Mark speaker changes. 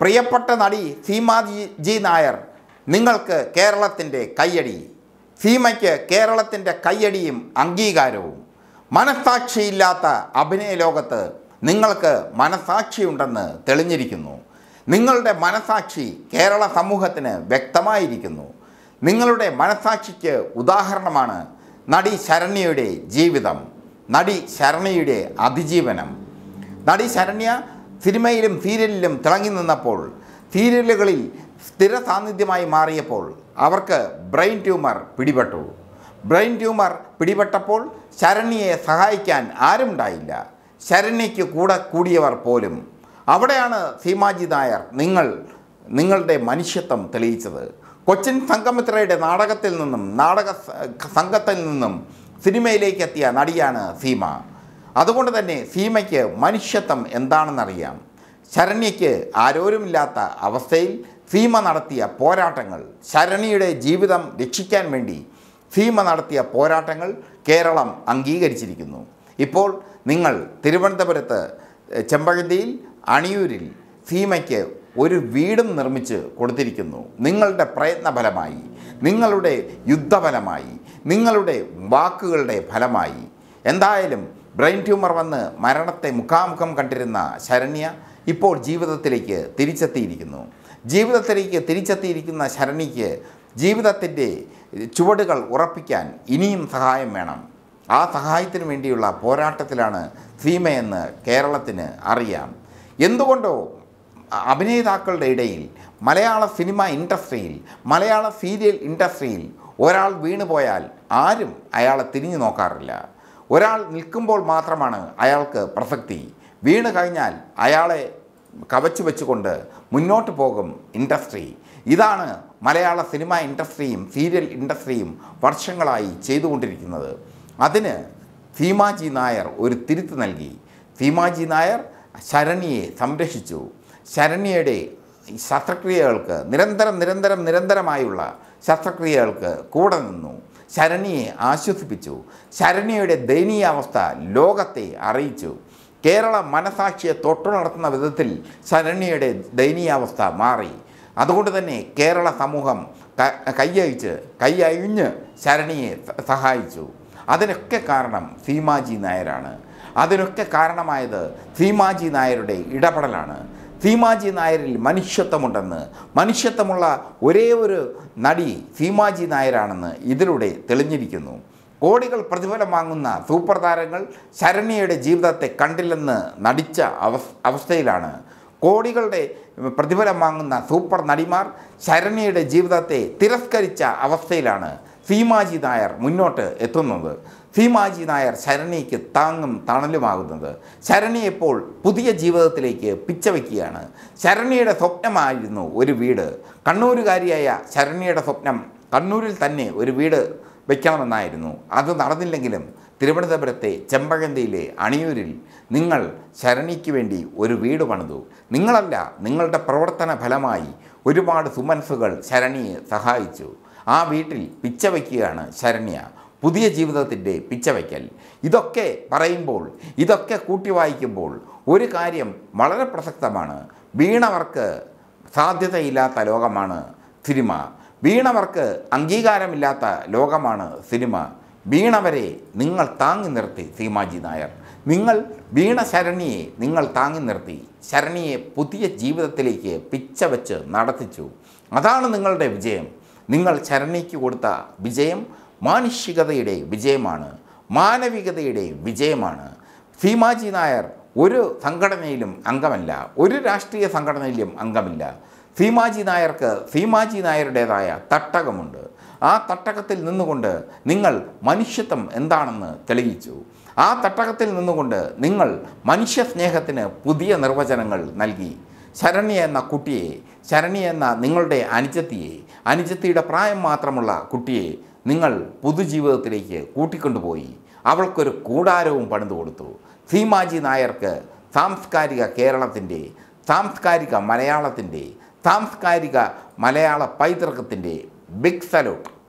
Speaker 1: പ്രിയപ്പെട്ട നടി സീമാജി ജി നായർ നിങ്ങൾക്ക് കേരളത്തിൻ്റെ കയ്യടി സീമയ്ക്ക് കേരളത്തിൻ്റെ കയ്യടിയും അംഗീകാരവും മനസാക്ഷിയില്ലാത്ത അഭിനയ ലോകത്ത് നിങ്ങൾക്ക് മനസ്സാക്ഷിയുണ്ടെന്ന് തെളിഞ്ഞിരിക്കുന്നു നിങ്ങളുടെ മനസാക്ഷി കേരള സമൂഹത്തിന് വ്യക്തമായിരിക്കുന്നു നിങ്ങളുടെ മനസാക്ഷിക്ക് ഉദാഹരണമാണ് നടി ശരണ്യയുടെ ജീവിതം നടി ശരണ്യയുടെ അതിജീവനം നടി ശരണ്യ സിനിമയിലും സീരിയലിലും തിളങ്ങി നിന്നപ്പോൾ സീരിയലുകളിൽ സ്ഥിര സാന്നിധ്യമായി മാറിയപ്പോൾ അവർക്ക് ബ്രെയിൻ ട്യൂമർ പിടിപെട്ടു ബ്രെയിൻ ട്യൂമർ പിടിപെട്ടപ്പോൾ ശരണ്യയെ സഹായിക്കാൻ ആരുമുണ്ടായില്ല ശരണ്യയ്ക്ക് കൂടെ കൂടിയവർ പോലും അവിടെയാണ് സീമാജി നായർ നിങ്ങൾ നിങ്ങളുടെ മനുഷ്യത്വം തെളിയിച്ചത് കൊച്ചിൻ സംഗമിത്രയുടെ നാടകത്തിൽ നിന്നും നാടക സംഘത്തിൽ നിന്നും സിനിമയിലേക്ക് എത്തിയ നടിയാണ് സീമ അതുകൊണ്ട് തന്നെ സീമയ്ക്ക് മനുഷ്യത്വം എന്താണെന്നറിയാം ശരണ്യയ്ക്ക് ആരോരുമില്ലാത്ത അവസ്ഥയിൽ സീമ നടത്തിയ പോരാട്ടങ്ങൾ ശരണ്യയുടെ ജീവിതം രക്ഷിക്കാൻ വേണ്ടി സീമ നടത്തിയ പോരാട്ടങ്ങൾ കേരളം അംഗീകരിച്ചിരിക്കുന്നു ഇപ്പോൾ നിങ്ങൾ തിരുവനന്തപുരത്ത് ചെമ്പഴന്തിയിൽ അണിയൂരിൽ സീമയ്ക്ക് ഒരു വീടും നിർമ്മിച്ച് കൊടുത്തിരിക്കുന്നു നിങ്ങളുടെ പ്രയത്നഫലമായി നിങ്ങളുടെ യുദ്ധഫലമായി നിങ്ങളുടെ വാക്കുകളുടെ ഫലമായി എന്തായാലും ബ്രെയിൻ ട്യൂമർ വന്ന് മരണത്തെ മുഖാമുഖം കണ്ടിരുന്ന ശരണ്യ ഇപ്പോൾ ജീവിതത്തിലേക്ക് തിരിച്ചെത്തിയിരിക്കുന്നു ജീവിതത്തിലേക്ക് തിരിച്ചെത്തിയിരിക്കുന്ന ശരണിക്ക് ജീവിതത്തിൻ്റെ ചുവടുകൾ ഉറപ്പിക്കാൻ ഇനിയും സഹായം വേണം ആ സഹായത്തിന് വേണ്ടിയുള്ള പോരാട്ടത്തിലാണ് സീമയെന്ന് കേരളത്തിന് അറിയാം എന്തുകൊണ്ടോ അഭിനേതാക്കളുടെ ഇടയിൽ മലയാള സിനിമ ഇൻഡസ്ട്രിയിൽ മലയാള സീരിയൽ ഇൻഡസ്ട്രിയിൽ ഒരാൾ വീണുപോയാൽ ആരും അയാളെ തിരിഞ്ഞു നോക്കാറില്ല ഒരാൾ നിൽക്കുമ്പോൾ മാത്രമാണ് അയാൾക്ക് പ്രസക്തി വീണ് കഴിഞ്ഞാൽ അയാളെ കവച്ചു വെച്ചുകൊണ്ട് മുന്നോട്ട് പോകും ഇൻഡസ്ട്രി ഇതാണ് മലയാള സിനിമ ഇൻഡസ്ട്രിയും സീരിയൽ ഇൻഡസ്ട്രിയും വർഷങ്ങളായി ചെയ്തുകൊണ്ടിരിക്കുന്നത് അതിന് സീമാജി നായർ ഒരു തിരുത്ത് നൽകി സീമാജി നായർ ശരണിയെ സംരക്ഷിച്ചു ശരണിയുടെ ശസ്ത്രക്രിയകൾക്ക് നിരന്തരം നിരന്തരം നിരന്തരമായുള്ള ശസ്ത്രക്രിയകൾക്ക് കൂടെ നിന്നു ശരണിയെ ആശ്വസിപ്പിച്ചു ശരണിയുടെ അവസ്ഥ ലോകത്തെ അറിയിച്ചു കേരള മനസാക്ഷിയെ തൊട്ടുണർത്തുന്ന വിധത്തിൽ ശരണ്യയുടെ ദയനീയാവസ്ഥ മാറി അതുകൊണ്ട് തന്നെ കേരള സമൂഹം കയ്യഴിച്ച് കയ്യഴിഞ്ഞ് ശരണിയെ സഹായിച്ചു അതിനൊക്കെ കാരണം സീമാജി നായരാണ് അതിനൊക്കെ കാരണമായത് സീമാജി നായരുടെ ഇടപെടലാണ് ഭീമാജി നായരിൽ മനുഷ്യത്വമുണ്ടെന്ന് മനുഷ്യത്വമുള്ള ഒരേ ഒരു നടി ഭീമാജി നായരാണെന്ന് ഇതിലൂടെ തെളിഞ്ഞിരിക്കുന്നു കോടികൾ പ്രതിഫലം വാങ്ങുന്ന സൂപ്പർ താരങ്ങൾ ശരണ്യയുടെ ജീവിതത്തെ കണ്ടില്ലെന്ന് നടിച്ച അവസ്ഥയിലാണ് കോടികളുടെ പ്രതിഫലം വാങ്ങുന്ന സൂപ്പർ നടിമാർ ശരണ്യയുടെ ജീവിതത്തെ തിരസ്കരിച്ച അവസ്ഥയിലാണ് ഭീമാജി നായർ മുന്നോട്ട് എത്തുന്നത് ഭീമാജി നായർ ശരണിക്ക് താങ്ങും തണലുമാകുന്നത് ശരണി ഇപ്പോൾ പുതിയ ജീവിതത്തിലേക്ക് പിച്ചവയ്ക്കുകയാണ് ശരണിയുടെ സ്വപ്നമായിരുന്നു ഒരു വീട് കണ്ണൂരുകാരിയായ ശരണിയുടെ സ്വപ്നം കണ്ണൂരിൽ തന്നെ ഒരു വീട് വയ്ക്കണമെന്നായിരുന്നു അത് നടന്നില്ലെങ്കിലും തിരുവനന്തപുരത്തെ ചെമ്പകന്തിയിലെ അണിയൂരിൽ നിങ്ങൾ ശരണിക്ക് വേണ്ടി ഒരു വീട് പണിതു നിങ്ങളല്ല നിങ്ങളുടെ പ്രവർത്തന ഫലമായി ഒരുപാട് സുമൻസുകൾ ശരണിയെ സഹായിച്ചു ആ വീട്ടിൽ പിച്ചവയ്ക്കുകയാണ് ശരണ്യ പുതിയ ജീവിതത്തിൻ്റെ പിച്ചവയ്ക്കൽ ഇതൊക്കെ പറയുമ്പോൾ ഇതൊക്കെ കൂട്ടി വായിക്കുമ്പോൾ ഒരു കാര്യം വളരെ പ്രസക്തമാണ് വീണവർക്ക് സാധ്യതയില്ലാത്ത ലോകമാണ് സിനിമ വീണവർക്ക് അംഗീകാരമില്ലാത്ത ലോകമാണ് സിനിമ വീണവരെ നിങ്ങൾ താങ്ങി നിർത്തി സീമാജി നായർ നിങ്ങൾ വീണ ശരണിയെ നിങ്ങൾ താങ്ങി നിർത്തി ശരണിയെ പുതിയ ജീവിതത്തിലേക്ക് പിച്ചവെച്ച് നടത്തിച്ചു അതാണ് നിങ്ങളുടെ വിജയം നിങ്ങൾ ശരണിക്ക് കൊടുത്ത വിജയം മാനുഷികതയുടെ വിജയമാണ് മാനവികതയുടെ വിജയമാണ് ഭീമാജി നായർ ഒരു സംഘടനയിലും അംഗമല്ല ഒരു രാഷ്ട്രീയ സംഘടനയിലും അംഗമില്ല ഭീമാജി നായർക്ക് ഭീമാജി നായരുടേതായ തട്ടകമുണ്ട് ആ തട്ടകത്തിൽ നിന്നുകൊണ്ട് നിങ്ങൾ മനുഷ്യത്വം എന്താണെന്ന് തെളിയിച്ചു ആ തട്ടകത്തിൽ നിന്നുകൊണ്ട് നിങ്ങൾ മനുഷ്യസ്നേഹത്തിന് പുതിയ നിർവചനങ്ങൾ നൽകി ശരണി എന്ന കുട്ടിയെ ശരണി എന്ന നിങ്ങളുടെ അനുജത്തിയെ അനുജത്തിയുടെ പ്രായം മാത്രമുള്ള കുട്ടിയെ നിങ്ങൾ പൊതുജീവിതത്തിലേക്ക് കൂട്ടിക്കൊണ്ടുപോയി അവൾക്കൊരു കൂടാരവും പണിതു കൊടുത്തു സീമാജി നായർക്ക് സാംസ്കാരിക കേരളത്തിൻ്റെ സാംസ്കാരിക മലയാളത്തിൻ്റെ സാംസ്കാരിക മലയാള പൈതൃകത്തിൻ്റെ ബിഗ് സലൂട്ട്